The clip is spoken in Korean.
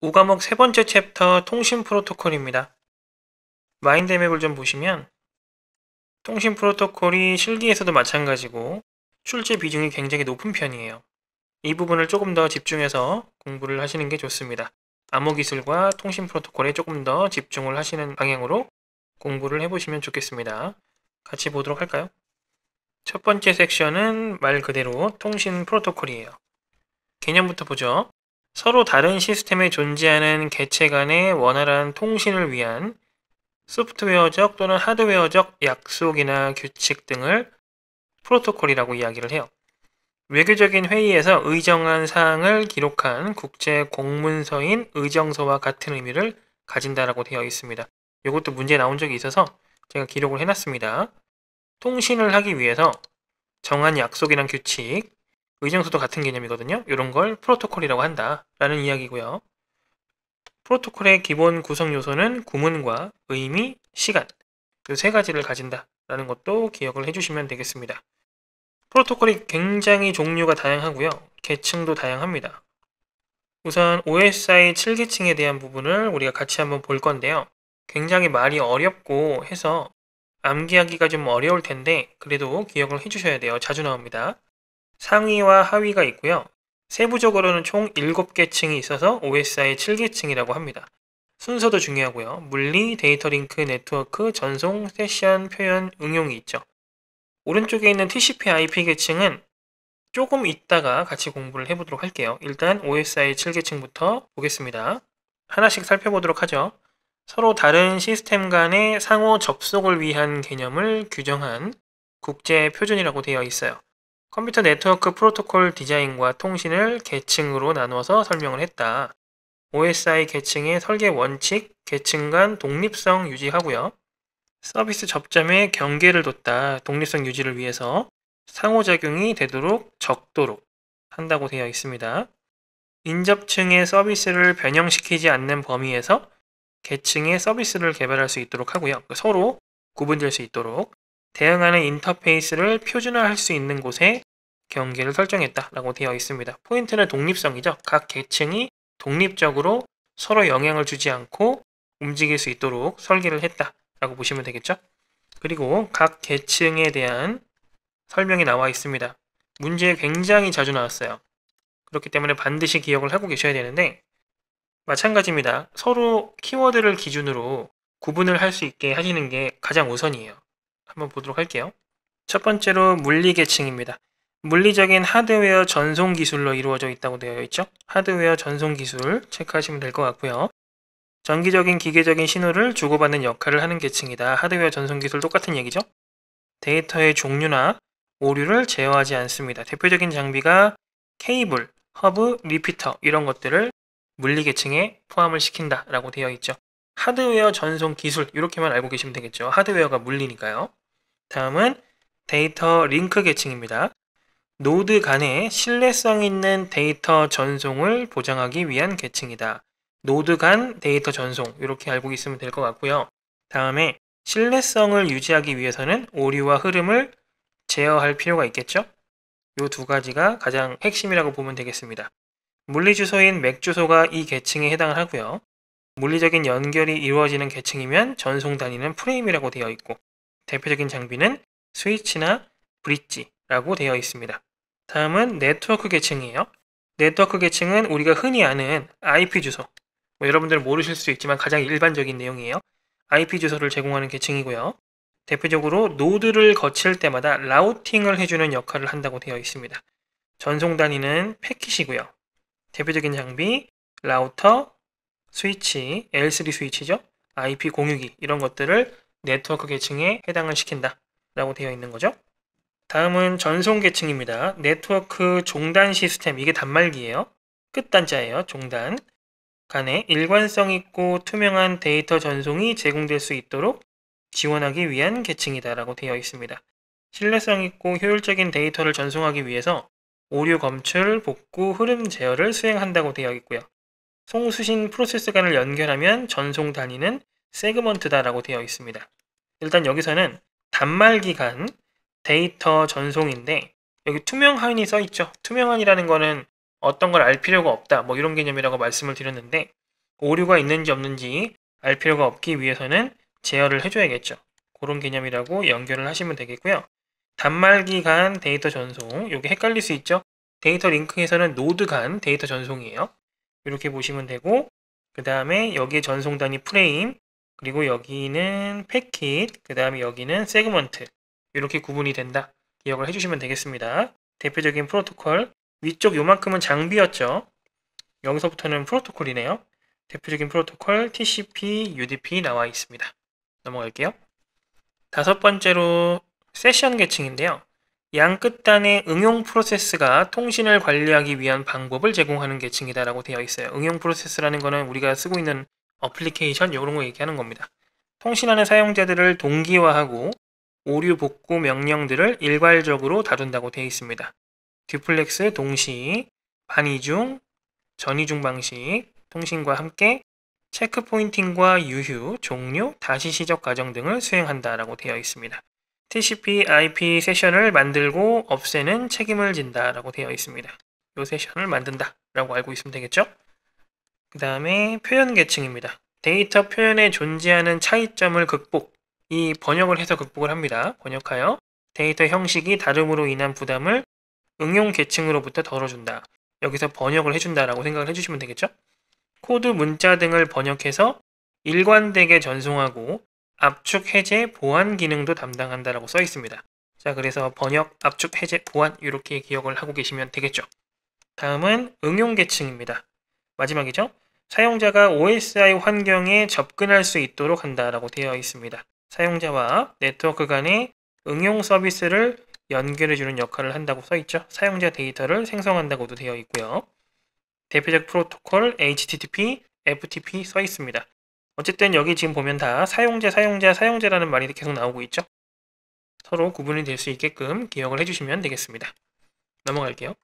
오과목세 번째 챕터 통신 프로토콜입니다. 마인드맵을 좀 보시면 통신 프로토콜이 실기에서도 마찬가지고 출제 비중이 굉장히 높은 편이에요. 이 부분을 조금 더 집중해서 공부를 하시는 게 좋습니다. 암호기술과 통신 프로토콜에 조금 더 집중을 하시는 방향으로 공부를 해보시면 좋겠습니다. 같이 보도록 할까요? 첫 번째 섹션은 말 그대로 통신 프로토콜이에요. 개념부터 보죠. 서로 다른 시스템에 존재하는 개체 간의 원활한 통신을 위한 소프트웨어적 또는 하드웨어적 약속이나 규칙 등을 프로토콜이라고 이야기를 해요. 외교적인 회의에서 의정한 사항을 기록한 국제 공문서인 의정서와 같은 의미를 가진다라고 되어 있습니다. 이것도 문제 나온 적이 있어서 제가 기록을 해놨습니다. 통신을 하기 위해서 정한 약속이란 규칙, 의정서도 같은 개념이거든요. 이런 걸 프로토콜이라고 한다라는 이야기고요. 프로토콜의 기본 구성 요소는 구문과 의미, 시간 이세 그 가지를 가진다라는 것도 기억을 해주시면 되겠습니다. 프로토콜이 굉장히 종류가 다양하고요. 계층도 다양합니다. 우선 OSI 7계층에 대한 부분을 우리가 같이 한번 볼 건데요. 굉장히 말이 어렵고 해서 암기하기가 좀 어려울 텐데 그래도 기억을 해주셔야 돼요. 자주 나옵니다. 상위와 하위가 있고요. 세부적으로는 총 7개 층이 있어서 o s i 7개 층이라고 합니다. 순서도 중요하고요. 물리, 데이터 링크, 네트워크, 전송, 세션, 표현, 응용이 있죠. 오른쪽에 있는 TCP IP 계층은 조금 있다가 같이 공부를 해보도록 할게요. 일단 OSI 7계층부터 보겠습니다. 하나씩 살펴보도록 하죠. 서로 다른 시스템 간의 상호 접속을 위한 개념을 규정한 국제 표준이라고 되어 있어요. 컴퓨터 네트워크 프로토콜 디자인과 통신을 계층으로 나누어서 설명을 했다. OSI 계층의 설계 원칙, 계층 간 독립성 유지하고요. 서비스 접점에 경계를 뒀다. 독립성 유지를 위해서 상호작용이 되도록 적도록 한다고 되어 있습니다. 인접층의 서비스를 변형시키지 않는 범위에서 계층의 서비스를 개발할 수 있도록 하고요. 서로 구분될 수 있도록 대응하는 인터페이스를 표준화할 수 있는 곳에 경계를 설정했다라고 되어 있습니다. 포인트는 독립성이죠. 각 계층이 독립적으로 서로 영향을 주지 않고 움직일 수 있도록 설계를 했다라고 보시면 되겠죠. 그리고 각 계층에 대한 설명이 나와 있습니다. 문제에 굉장히 자주 나왔어요. 그렇기 때문에 반드시 기억을 하고 계셔야 되는데 마찬가지입니다. 서로 키워드를 기준으로 구분을 할 수 있게 하시는 게 가장 우선이에요. 한번 보도록 할게요. 첫 번째로 물리계층입니다. 물리적인 하드웨어 전송 기술로 이루어져 있다고 되어 있죠. 하드웨어 전송 기술 체크하시면 될 것 같고요. 전기적인 기계적인 신호를 주고받는 역할을 하는 계층이다. 하드웨어 전송 기술 똑같은 얘기죠. 데이터의 종류나 오류를 제어하지 않습니다. 대표적인 장비가 케이블, 허브, 리피터 이런 것들을 물리계층에 포함을 시킨다라고 되어 있죠. 하드웨어 전송 기술 이렇게만 알고 계시면 되겠죠. 하드웨어가 물리니까요. 다음은 데이터 링크 계층입니다. 노드 간의 신뢰성 있는 데이터 전송을 보장하기 위한 계층이다. 노드 간 데이터 전송 이렇게 알고 있으면 될 것 같고요. 다음에 신뢰성을 유지하기 위해서는 오류와 흐름을 제어할 필요가 있겠죠? 이 두 가지가 가장 핵심이라고 보면 되겠습니다. 물리주소인 맥주소가 이 계층에 해당을 하고요. 물리적인 연결이 이루어지는 계층이면 전송 단위는 프레임이라고 되어 있고 대표적인 장비는 스위치나 브릿지라고 되어 있습니다. 다음은 네트워크 계층이에요. 네트워크 계층은 우리가 흔히 아는 IP 주소. 뭐 여러분들 모르실 수도 있지만 가장 일반적인 내용이에요. IP 주소를 제공하는 계층이고요. 대표적으로 노드를 거칠 때마다 라우팅을 해주는 역할을 한다고 되어 있습니다. 전송 단위는 패킷이고요. 대표적인 장비, 라우터, 스위치, L3 스위치죠. IP 공유기 이런 것들을 네트워크 계층에 해당을 시킨다 라고 되어 있는 거죠. 다음은 전송 계층입니다. 네트워크 종단 시스템, 이게 단말기예요. 끝단자예요, 종단. 간에 일관성 있고 투명한 데이터 전송이 제공될 수 있도록 지원하기 위한 계층이다라고 되어 있습니다. 신뢰성 있고 효율적인 데이터를 전송하기 위해서 오류 검출, 복구, 흐름 제어를 수행한다고 되어 있고요. 송수신 프로세스 간을 연결하면 전송 단위는 세그먼트다라고 되어 있습니다. 일단 여기서는 단말 기간 데이터 전송인데 여기 투명 하인이 써 있죠. 투명 하인이라는 거는 어떤 걸 알 필요가 없다 뭐 이런 개념이라고 말씀을 드렸는데 오류가 있는지 없는지 알 필요가 없기 위해서는 제어를 해줘야겠죠. 그런 개념이라고 연결을 하시면 되겠고요. 단말기 간 데이터 전송, 여기 헷갈릴 수 있죠? 데이터 링크에서는 노드 간 데이터 전송이에요. 이렇게 보시면 되고, 그 다음에 여기에 전송단위 프레임, 그리고 여기는 패킷, 그 다음에 여기는 세그먼트 이렇게 구분이 된다. 기억을 해주시면 되겠습니다. 대표적인 프로토콜, 위쪽 요만큼은 장비였죠. 여기서부터는 프로토콜이네요. 대표적인 프로토콜 TCP, UDP 나와 있습니다. 넘어갈게요. 다섯 번째로 세션 계층인데요. 양끝단의 응용 프로세스가 통신을 관리하기 위한 방법을 제공하는 계층이다라고 되어 있어요. 응용 프로세스라는 거는 우리가 쓰고 있는 어플리케이션 이런 거 얘기하는 겁니다. 통신하는 사용자들을 동기화하고 오류 복구 명령들을 일괄적으로 다룬다고 되어 있습니다. 듀플렉스 동시, 반이중, 전이중 방식, 통신과 함께 체크 포인팅과 유휴, 종료, 다시 시적 과정 등을 수행한다라고 되어 있습니다. TCP IP 세션을 만들고 없애는 책임을 진다라고 되어 있습니다. 이 세션을 만든다라고 알고 있으면 되겠죠? 그 다음에 표현 계층입니다. 데이터 표현에 존재하는 차이점을 극복, 이 번역을 해서 극복을 합니다. 번역하여 데이터 형식이 다름으로 인한 부담을 응용 계층으로부터 덜어준다. 여기서 번역을 해준다라고 생각을 해주시면 되겠죠? 코드 문자 등을 번역해서 일관되게 전송하고 압축 해제 보안 기능도 담당한다라고 써 있습니다. 자, 그래서 번역, 압축 해제, 보안 이렇게 기억을 하고 계시면 되겠죠. 다음은 응용 계층입니다. 마지막이죠. 사용자가 OSI 환경에 접근할 수 있도록 한다라고 되어 있습니다. 사용자와 네트워크 간의 응용 서비스를 연결해주는 역할을 한다고 써있죠. 사용자 데이터를 생성한다고도 되어 있고요. 대표적 프로토콜 HTTP, FTP 써있습니다. 어쨌든 여기 지금 보면 다 사용자, 사용자, 사용자라는 말이 계속 나오고 있죠. 서로 구분이 될 수 있게끔 기억을 해주시면 되겠습니다. 넘어갈게요.